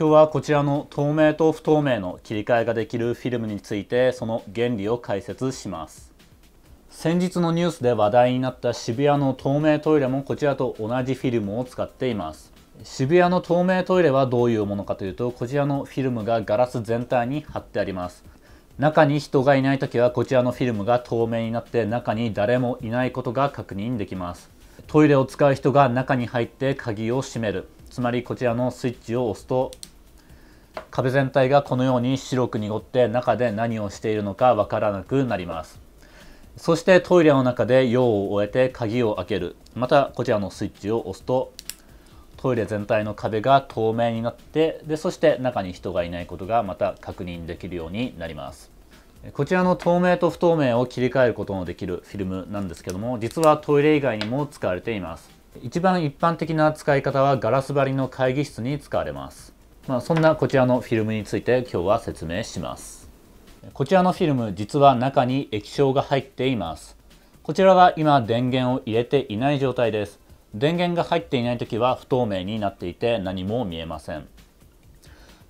今日はこちらの透明と不透明の切り替えができるフィルムについてその原理を解説します先日のニュースで話題になった渋谷の透明トイレもこちらと同じフィルムを使っています渋谷の透明トイレはどういうものかというとこちらのフィルムがガラス全体に貼ってあります中に人がいない時はこちらのフィルムが透明になって中に誰もいないことが確認できますトイレを使う人が中に入って鍵を閉めるつまりこちらのスイッチを押すと壁全体がこのように白く濁って中で何をしているのかわからなくなります。そしてトイレの中で用を終えて鍵を開ける。またこちらのスイッチを押すとトイレ全体の壁が透明になってでそして中に人がいないことがまた確認できるようになります。こちらの透明と不透明を切り替えることのできるフィルムなんですけども実はトイレ以外にも使われています。一番一般的な使い方はガラス張りの会議室に使われます。まあ、そんなこちらのフィルムについて今日は説明しますこちらのフィルム実は中に液晶が入っていますこちらは今電源を入れていない状態です電源が入っていない時は不透明になっていて何も見えません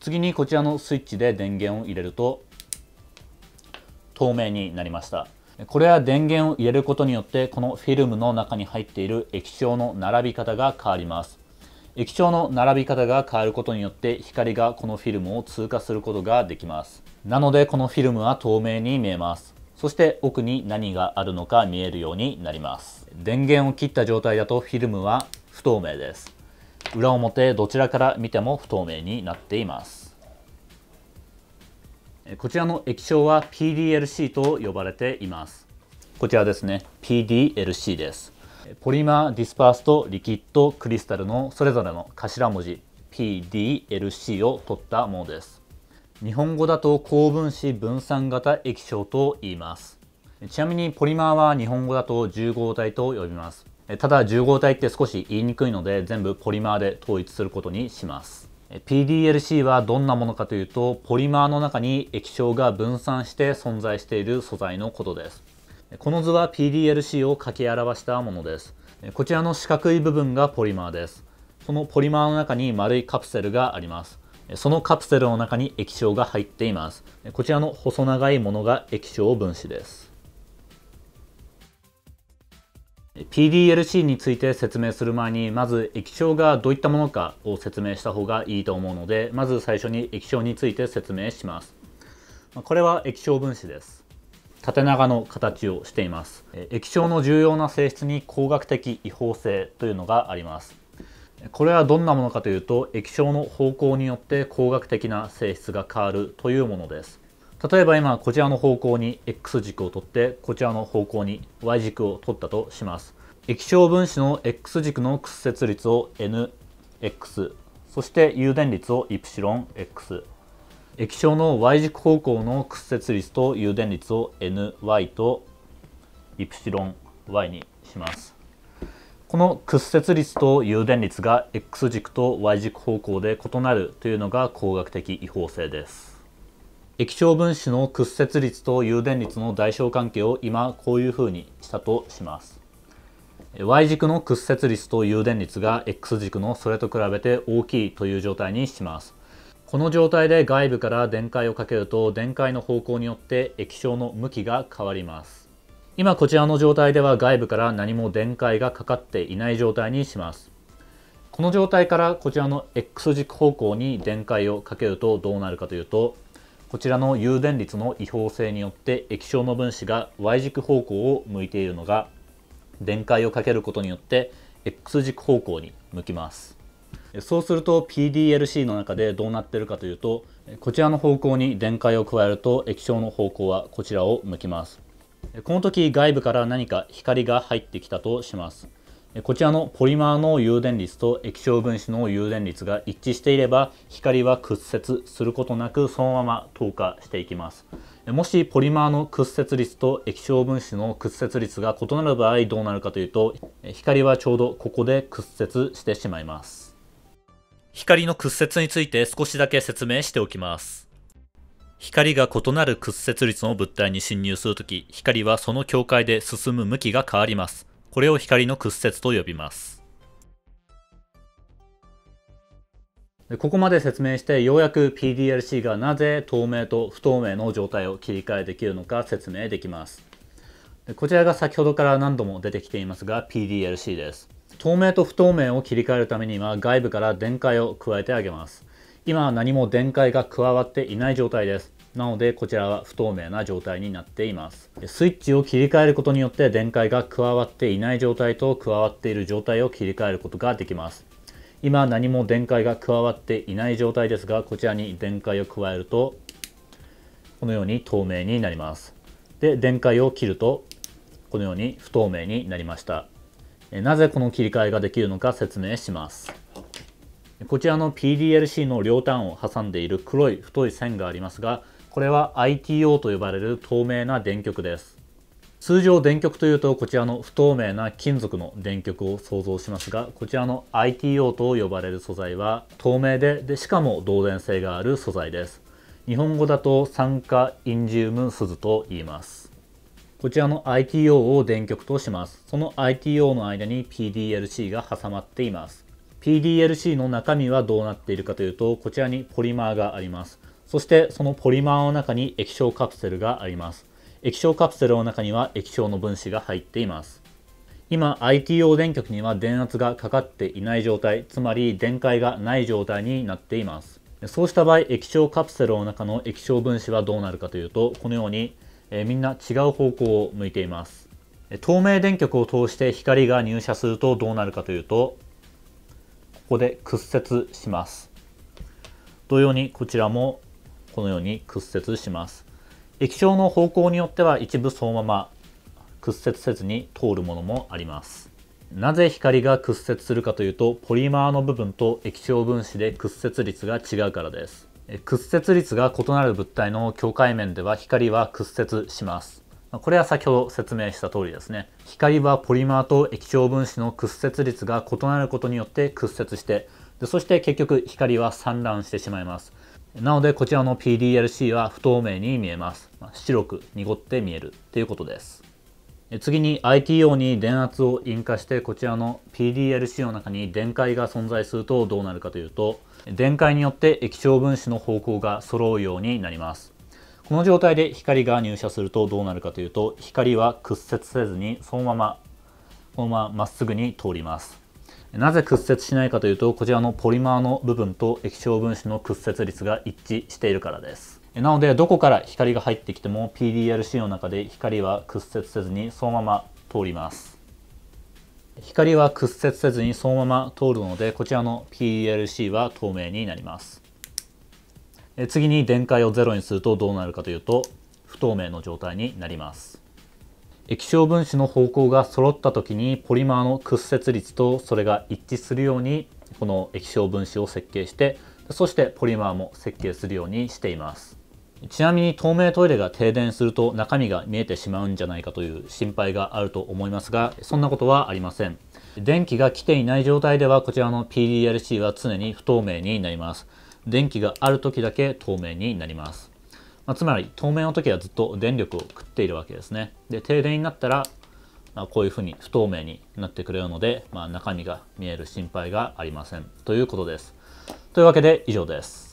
次にこちらのスイッチで電源を入れると透明になりましたこれは電源を入れることによってこのフィルムの中に入っている液晶の並び方が変わります液晶の並び方が変わることによって光がこのフィルムを通過することができますなのでこのフィルムは透明に見えますそして奥に何があるのか見えるようになります電源を切った状態だとフィルムは不透明です裏表どちらから見ても不透明になっていますこちらの液晶は PDLC と呼ばれていますこちらですね PDLC ですポリマーディスパースとリキッドクリスタルのそれぞれの頭文字 PDLC を取ったものです日本語だと高分子分散型液晶と言いますちなみにポリマーは日本語だと重合体と呼びますただ重合体って少し言いにくいので全部ポリマーで統一することにします PDLC はどんなものかというとポリマーの中に液晶が分散して存在している素材のことですこの図は PDLC を書き表したものです。こちらの四角い部分がポリマーです。そのポリマーの中に丸いカプセルがあります。そのカプセルの中に液晶が入っています。こちらの細長いものが液晶分子です。PDLC について説明する前にまず液晶がどういったものかを説明した方がいいと思うのでまず最初に液晶について説明します。これは液晶分子です。縦長の形をしています液晶の重要な性質に光学的違法性というのがありますこれはどんなものかというと液晶の方向によって光学的な性質が変わるというものです例えば今こちらの方向に X 軸を取ってこちらの方向に Y 軸を取ったとします液晶分子の X 軸の屈折率を NX そして誘電率をイプシロン X 液晶の Y 軸方向の屈折率と誘電率を ny とイプシロン y にします。この屈折率と誘電率が x 軸と y 軸方向で異なるというのが工学的違法性です。液晶分子の屈折率と誘電率の代償関係を今こういうふうにしたとします。y 軸の屈折率と誘電率が x 軸のそれと比べて大きいという状態にします。この状態で外部から電解をかけると電解の方向によって液晶の向きが変わります今こちらの状態では外部から何も電解がかかっていない状態にしますこの状態からこちらの X 軸方向に電解をかけるとどうなるかというとこちらの誘電率の違法性によって液晶の分子が Y 軸方向を向いているのが電解をかけることによって X 軸方向に向きますそうすると PDLC の中でどうなってるかというとこちらの方向に電解を加えると液晶の方向はこちらを向きますこの時外部から何か光が入ってきたとしますこちらのポリマーの誘電率と液晶分子の誘電率が一致していれば光は屈折することなくそのまま透過していきますもしポリマーの屈折率と液晶分子の屈折率が異なる場合どうなるかというと光はちょうどここで屈折してしまいます光の屈折について少しだけ説明しておきます。光が異なる屈折率の物体に侵入するとき、光はその境界で進む向きが変わります。これを光の屈折と呼びます。ここまで説明してようやく PDLC がなぜ透明と不透明の状態を切り替えできるのか説明できます。こちらが先ほどから何度も出てきていますが PDLC です。透明と不透明を切り替えるためには外部から電解を加えてあげます。今は何も電解が加わっていない状態です。なのでこちらは不透明な状態になっています。スイッチを切り替えることによって電解が加わっていない状態と加わっている状態を切り替えることができます。今何も電解が加わっていない状態ですがこちらに電解を加えるとこのように透明になります。で電解を切るとこのように不透明になりました。なぜこの切り替えができるのか説明します。こちらの PDLC の両端を挟んでいる黒い太い線がありますが、これは ITO と呼ばれる透明な電極です。通常電極というとこちらの不透明な金属の電極を想像しますがこちらの ITO と呼ばれる素材は透明ででしかも導電性がある素材です日本語だと酸化インジウム鈴と言いますこちらの ITO を電極とします。その ITO の間に PDLC が挟まっています。PDLC の中身はどうなっているかというと、こちらにポリマーがあります。そしてそのポリマーの中に液晶カプセルがあります。液晶カプセルの中には液晶の分子が入っています。今 ITO 電極には電圧がかかっていない状態、つまり電解がない状態になっています。そうした場合、液晶カプセルの中の液晶分子はどうなるかというと、このようにえー、みんな違う方向を向いています透明電極を通して光が入射するとどうなるかというとここで屈折します同様にこちらもこのように屈折します液晶の方向によっては一部そのまま屈折せずに通るものもありますなぜ光が屈折するかというとポリマーの部分と液晶分子で屈折率が違うからです屈折率が異なる物体の境界面では光は屈折します。これは先ほど説明した通りですね。光はポリマーと液晶分子の屈折率が異なることによって屈折してで、そして結局光は散乱してしまいます。なのでこちらの PDLC は不透明に見えます。白く濁って見えるということです。次に ITO に電圧を引火してこちらの PDLC の中に電解が存在するとどうなるかというと電解によって液晶分子の方向が揃うようになりますこの状態で光が入射するとどうなるかというと光は屈折せずにそのままこのまままっすぐに通りますなぜ屈折しないかというとこちらのポリマーの部分と液晶分子の屈折率が一致しているからですなのでどこから光が入ってきても PDRC の中で光は屈折せずにそのまま通ります光は屈折せずにそのまま通るのでこちらの PDRC は透明になります次に電解を0にするとどうなるかというと不透明の状態になります液晶分子の方向が揃った時にポリマーの屈折率とそれが一致するようにこの液晶分子を設計してそしてポリマーも設計するようにしていますちなみに透明トイレが停電すると中身が見えてしまうんじゃないかという心配があると思いますがそんなことはありません電気が来ていない状態ではこちらの PDLC は常に不透明になります電気がある時だけ透明になります、まあ、つまり透明の時はずっと電力を食っているわけですねで停電になったら、まあ、こういうふうに不透明になってくれるので、まあ、中身が見える心配がありませんということですというわけで以上です